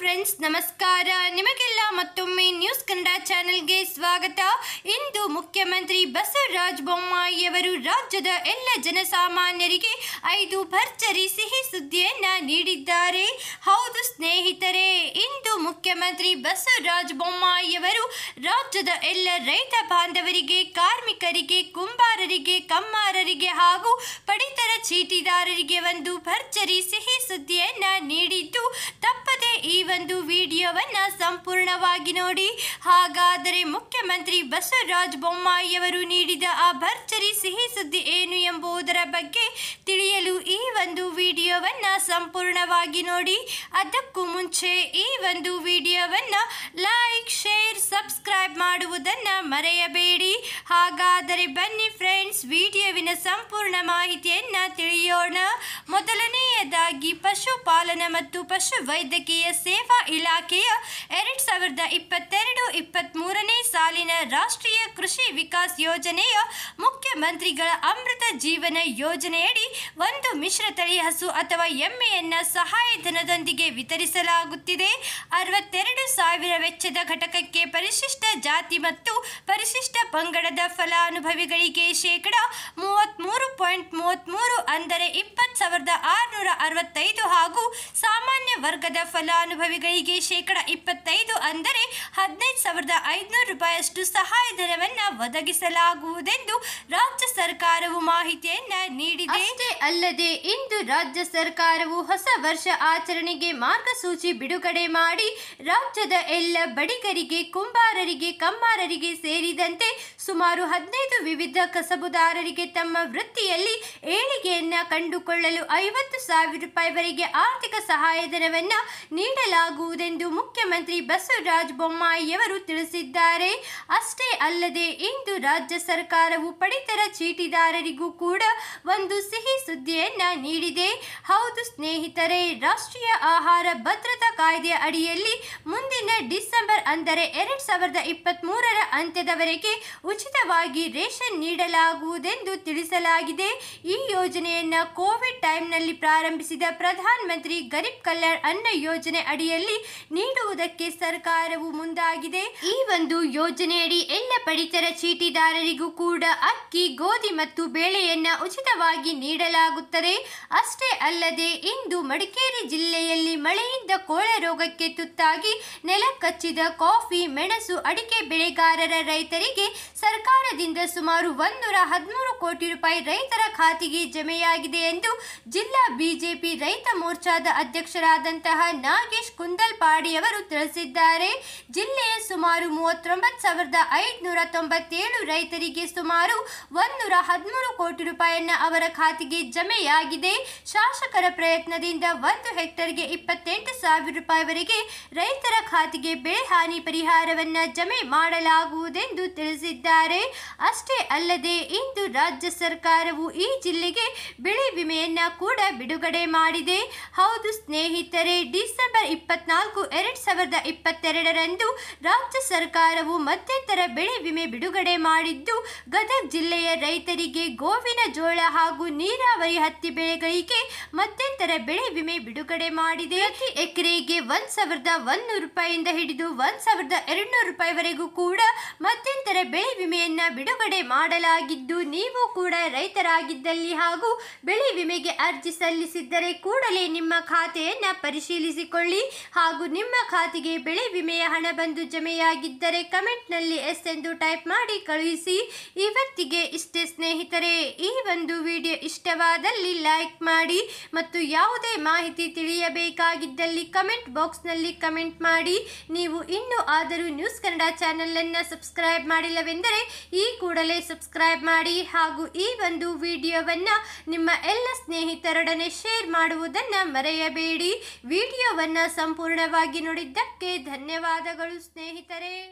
friends ನಮಸ್ಕಾರ ನಿಮಗೆಲ್ಲ ಮತ್ತೊಮ್ಮೆ ನ್ಯೂಸ್ ಕನ್ನಡ ಚಾನೆಲ್ಗೆ ಸ್ವಾಗತ ಇಂದು ಮುಖ್ಯಮಂತ್ರಿ ಬಸವರಾಜ ಬೊಮ್ಮಾಯಿಯವರು ರಾಜ್ಯದ ಎಲ್ಲ ಜನಸಾಮಾನ್ಯರಿಗೆ ಐದು ಭರ್ಜರಿ ಸಿಹಿ ಸುದ್ದಿಯನ್ನ ನೀಡಿದ್ದಾರೆ ಹೌದು ಸ್ನೇಹಿತರೆ ಇಂದು ಮುಖ್ಯಮಂತ್ರಿ ಬಸವರಾಜ ಬೊಮ್ಮಾಯಿಯವರು ರಾಜ್ಯದ ಎಲ್ಲ ರೈತ ಬಾಂಧವರಿಗೆ ಕಾರ್ಮಿಕರಿಗೆ ಕುಂಬಾರರಿಗೆ ಕಮ್ಮಾರರಿಗೆ ಹಾಗೂ ಪಡಿತರ ಚೀಟಿದಾರರಿಗೆ ಒಂದು ಭರ್ಜರಿ ಸಿಹಿ ಸುದ್ದಿಯನ್ನ ನೀಡಿದ್ದು ತಪ್ಪದೇ ಈ ಒಂದು ವಿಡಿಯೋವನ್ನ ಸಂಪೂರ್ಣವಾಗಿ ನೋಡಿ ಹಾಗಾದರೆ ಮುಖ್ಯಮಂತ್ರಿ ಬಸವರಾಜ ಬೊಮ್ಮಾಯಿಯವರು ನೀಡಿದ ಆ ಭರ್ಜರಿ ಸಿಹಿ ಸುದ್ದಿ ಏನು ಎಂಬುದರ ಬಗ್ಗೆ ತಿಳಿಯಲು ಈ ಒಂದು ವಿಡಿಯೋವನ್ನ ಸಂಪೂರ್ಣವಾಗಿ ನೋಡಿ ಅದಕ್ಕೂ ಮುಂಚೆ ಈ ಒಂದು ವಿಡಿಯೋವನ್ನ ಲೈಕ್ ಶೇರ್ ಸಬ್ಸ್ಕ್ರೈಬ್ ಮಾಡುವುದನ್ನು ಮರೆಯಬೇಡಿ ಹಾಗಾದರೆ ಬನ್ನಿ ವಿಡಿಯೋವಿನ ಸಂಪೂರ್ಣ ಮಾಹಿತಿಯನ್ನು ತಿಳಿಯೋಣ ಮೊದಲನೆಯದಾಗಿ ಪಶುಪಾಲನೆ ಮತ್ತು ಪಶು ವೈದ್ಯಕೀಯ ಸೇವಾ ಇಲಾಖೆಯ ಎರಡ್ ಸಾವಿರದ ಇಪ್ಪತ್ತೆರಡು ಮೂರನೇ ಸಾಲಿನ ರಾಷ್ಟ್ರೀಯ ಕೃಷಿ ವಿಕಾಸ್ ಯೋಜನೆಯ ಮುಖ್ಯಮಂತ್ರಿಗಳ ಅಮೃತ ಜೀವನ ಯೋಜನೆಯಡಿ ಒಂದು ಮಿಶ್ರ ತಳಿ ಹಸು ಅಥವಾ ಎಮ್ಮೆಯನ್ನು ಸಹಾಯಧನದೊಂದಿಗೆ ವಿತರಿಸಲಾಗುತ್ತಿದೆ ಅರವತ್ತೆರಡು ಸಾವಿರ ವೆಚ್ಚದ ಘಟಕಕ್ಕೆ ಪರಿಶಿಷ್ಟ ಜಾತಿ ಮತ್ತು ಪರಿಶಿಷ್ಟ ಪಂಗಡದ ಫಲಾನುಭವಿಗಳಿಗೆ ಶೇಕಡ ಮೂವತ್ತ್ ಮೂರು ಪಾಯಿಂಟ್ ಮೂರು ಅಂದರೆ ಇಪ್ಪತ್ತು ಸಾವಿರದ ಆರುನೂರ ಅರವತ್ತೈದು ಹಾಗೂ ಸಾಮಾನ್ಯ ವರ್ಗದ ಫಲಾನುಭವಿಗಳಿಗೆ ಶೇಕಡ ಇಪ್ಪತ್ತೈದು ಅಂದರೆ ಹದಿನೈದು ಸಾವಿರದ ಐದುನೂರು ರೂಪಾಯಿಯಷ್ಟು ಸಹಾಯಧನವನ್ನು ಒದಗಿಸಲಾಗುವುದೆಂದು ರಾಜ್ಯ ಸರ್ಕಾರವು ಮಾಹಿತಿಯನ್ನು ನೀಡಿದೆ ಅಲ್ಲದೆ ಇಂದು ರಾಜ್ಯ ಸರ್ಕಾರವು ಹೊಸ ವರ್ಷ ಆಚರಣೆಗೆ ಮಾರ್ಗಸೂಚಿ ಬಿಡುಗಡೆ ಮಾಡಿ ರಾಜ್ಯದ ಎಲ್ಲ ಬಡಿಗರಿಗೆ ಕುಂಬಾರರಿಗೆ ಕಮ್ಮಾರರಿಗೆ ಸೇರಿದಂತೆ ಸುಮಾರು ಹದಿನೈದು ವಿವಿಧ ಕಸಬ ಮತದಾರರಿಗೆ ತಮ್ಮ ವೃತ್ತಿಯಲ್ಲಿ ಏಳಿಗೆಯನ್ನು ಕಂಡುಕೊಳ್ಳಲು ಐವತ್ತು ಸಾವಿರ ರೂಪಾಯಿವರೆಗೆ ಆರ್ಥಿಕ ಸಹಾಯಧನವನ್ನ ನೀಡಲಾಗುವುದೆಂದು ಮುಖ್ಯಮಂತ್ರಿ ಬಸವರಾಜ ಬೊಮ್ಮಾಯಿಯವರು ತಿಳಿಸಿದ್ದಾರೆ ಅಷ್ಟೇ ಅಲ್ಲದೆ ಇಂದು ರಾಜ್ಯ ಸರ್ಕಾರವು ಪಡಿತರ ಚೀಟಿದಾರರಿಗೂ ಕೂಡ ಒಂದು ಸಿಹಿ ಸುದ್ದಿಯನ್ನ ನೀಡಿದೆ ಹೌದು ಸ್ನೇಹಿತರೆ ರಾಷ್ಟ್ರೀಯ ಆಹಾರ ಭದ್ರತಾ ಕಾಯ್ದೆ ಅಡಿಯಲ್ಲಿ ಮುಂದಿನ ಡಿಸೆಂಬರ್ ಅಂದರೆ ಎರಡ್ ಸಾವಿರದ ಮೂರರ ಅಂತ್ಯದವರೆಗೆ ಉಚಿತವಾಗಿ ರೇಷನ್ ನೀಡಲಾಗುವುದೆಂದು ತಿಳಿಸಲಾಗಿದೆ ಈ ಯೋಜನೆಯನ್ನು ಕೋವಿಡ್ ಟೈಮ್ನಲ್ಲಿ ಪ್ರಾರಂಭಿಸಿದ ಪ್ರಧಾನ ಮಂತ್ರಿ ಗರೀಬ್ ಕಲ್ಯಾಣ್ ಅನ್ನ ಯೋಜನೆ ಅಡಿಯಲ್ಲಿ ನೀಡುವುದಕ್ಕೆ ಸರ್ಕಾರವು ಮುಂದಾಗಿದೆ ಈ ಒಂದು ಯೋಜನೆಯಡಿ ಎಲ್ಲ ಪಡಿತರ ಚೀಟಿದಾರರಿಗೂ ಕೂಡ ಅಕ್ಕಿ ಗೋಧಿ ಮತ್ತು ಬೇಳೆಯನ್ನ ಉಚಿತವಾಗಿ ನೀಡಲಾಗುತ್ತದೆ ಅಷ್ಟೇ ಅಲ್ಲದೆ ಇಂದು ಮಡಿಕೇರಿ ಜಿಲ್ಲೆಯಲ್ಲಿ ಮಳೆಯಿಂದ ಕೋಳ ರೋಗಕ್ಕೆ ತುತ್ತಾಗಿ ನೆಲ ಕಚ್ಚಿದ ಕಾಫಿ ಮೆಣಸು ಅಡಿಕೆ ಬೆಳೆಗಾರರ ರೈತರಿಗೆ ಸರ್ಕಾರದಿಂದ ಸುಮಾರು ಒಂದೂರ ಹದಿಮೂರು ಕೋಟಿ ರೂಪಾಯಿ ರೈತರ ಖಾತೆಗೆ ಜಮೆಯಾಗಿದೆ ಎಂದು ಜಿಲ್ಲಾ ಬಿಜೆಪಿ ರೈತ ಮೋರ್ಚಾದ ಅಧ್ಯಕ್ಷರಾದಂತಹ ನಾಗೇಶ್ ಕುಂದಲ್ಪಾಡಿಯವರು ತಿಳಿಸಿದ್ದಾರೆ ಜಿಲ್ಲೆಯ ಸುಮಾರು ಮೂವತ್ತೊಂಬತ್ತು ಸಾವಿರದ ಐದುನೂರ ತೊಂಬತ್ತೇಳು ರೈತರಿಗೆ ಸುಮಾರು ಒಂದೂರ ಹದಿಮೂರು ಕೋಟಿ ರೂಪಾಯಿಯನ್ನ ಅವರ ಖಾತೆಗೆ ಜಮೆಯಾಗಿದೆ ಶಾಸಕರ ಪ್ರಯತ್ನದಿಂದ ಒಂದು ಹೆಕ್ಟರ್ಗೆ ಇಪ್ಪತ್ತೆಂಟು ಸಾವಿರ ರೂಪಾಯಿವರೆಗೆ ರೈತರ ಖಾತೆಗೆ ಬೆಳೆ ಹಾನಿ ಪರಿಹಾರವನ್ನ ಜಮೆ ಮಾಡಲಾಗುವುದೆಂದು ತಿಳಿಸಿದ್ದಾರೆ ಅಷ್ಟೇ ಅಲ್ಲದೆ ಇಂದು ರಾಜ್ಯ ಸರ್ಕಾರವು ಈ ಜಿಲ್ಲೆಗೆ ಬೆಳೆ ವಿಮೆಯನ್ನ ಕೂಡ ಬಿಡುಗಡೆ ಮಾಡಿದೆ ಹೌದು ಸ್ನೇಹಿತರೆ ಡಿಸೆಂಬರ್ ಇಪ್ಪತ್ನಾಲ್ಕು ಎರಡ್ ಸಾವಿರದ ಇಪ್ಪತ್ತೆರಡರಂದು ರಾಜ್ಯ ಸರ್ಕಾರವು ಮಧ್ಯಂತರ ಬೆಳೆ ವಿಮೆ ಬಿಡುಗಡೆ ಮಾಡಿದ್ದು ಗದಗ ಜಿಲ್ಲೆಯ ರೈತರಿಗೆ ಗೋವಿನ ಜೋಳ ಹಾಗೂ ನೀರಾವರಿ ಹತ್ತಿ ಬೆಳೆಗಳಿಗೆ ಮಧ್ಯಂತರ ಬೆಳೆ ವಿಮೆ ಬಿಡುಗಡೆ ಮಾಡಿದೆ ಎಕರೆಗೆ ಒಂದ್ ಸಾವಿರದ ಒಂದು ರೂಪಾಯಿಯಿಂದ ಹಿಡಿದು ಒಂದು ಸಾವಿರದ ಎರಡುನೂರು ರೂಪಾಯಿವರೆಗೂ ಕೂಡ ಮಧ್ಯಂತರ ಬೆಳೆ ವಿಮೆಯನ್ನು ಬಿಡುಗಡೆ ಮಾಡಲಾಗಿದ್ದು ನೀವು ಕೂಡ ರೈತರಾಗಿದ್ದಲ್ಲಿ ಹಾಗೂ ಬೆಳೆ ವಿಮೆಗೆ ಅರ್ಜಿ ಸಲ್ಲಿಸಿದ್ದರೆ ಕೂಡಲೇ ನಿಮ್ಮ ಖಾತೆಯನ್ನು ಪರಿಶೀಲಿಸಿಕೊಳ್ಳಿ ಹಾಗೂ ನಿಮ್ಮ ಖಾತೆಗೆ ಬೆಳೆ ವಿಮೆಯ ಹಣ ಬಂದು ಜಮೆಯಾಗಿದ್ದರೆ ಕಮೆಂಟ್ನಲ್ಲಿ ಎಸ್ ಎಂದು ಟೈಪ್ ಮಾಡಿ ಕಳುಹಿಸಿ ಇವತ್ತಿಗೆ ಇಷ್ಟೇ ಸ್ನೇಹಿತರೆ ಈ ಒಂದು ವಿಡಿಯೋ ಇಷ್ಟವಾದಲ್ಲಿ ಲೈಕ್ ಮಾಡಿ ಮತ್ತು ಯಾವುದೇ ಮಾಹಿತಿ ತಿಳಿಯಬೇಕಾಗಿದ್ದಲ್ಲಿ ಕಮೆಂಟ್ ಬಾಕ್ಸ್ನಲ್ಲಿ ಕಮೆಂಟ್ ಮಾಡಿ ನೀವು ಇನ್ನು ಆದರೂ ನ್ಯೂಸ್ ಕನ್ನಡ ಚಾನೆಲನ್ನು ಸಬ್ಸ್ಕ್ರೈಬ್ ಮಾಡಿಲ್ಲವೆಂದರೆ ಈ ಕೂಡಲೇ ಸಬ್ಸ್ಕ್ರೈಬ್ ಮಾಡಿ ಹಾಗೂ ಈ ಒಂದು ವಿಡಿಯೋವನ್ನು ನಿಮ್ಮ ಎಲ್ಲ ಸ್ನೇಹಿತರೊಡನೆ ಶೇರ್ ಮಾಡುವುದನ್ನು ಮರೆಯಬೇಡಿ ವಿಡಿಯೋವನ್ನು ಸಂಪೂರ್ಣವಾಗಿ ನೋಡಿದ್ದಕ್ಕೆ ಧನ್ಯವಾದಗಳು ಸ್ನೇಹಿತರೆ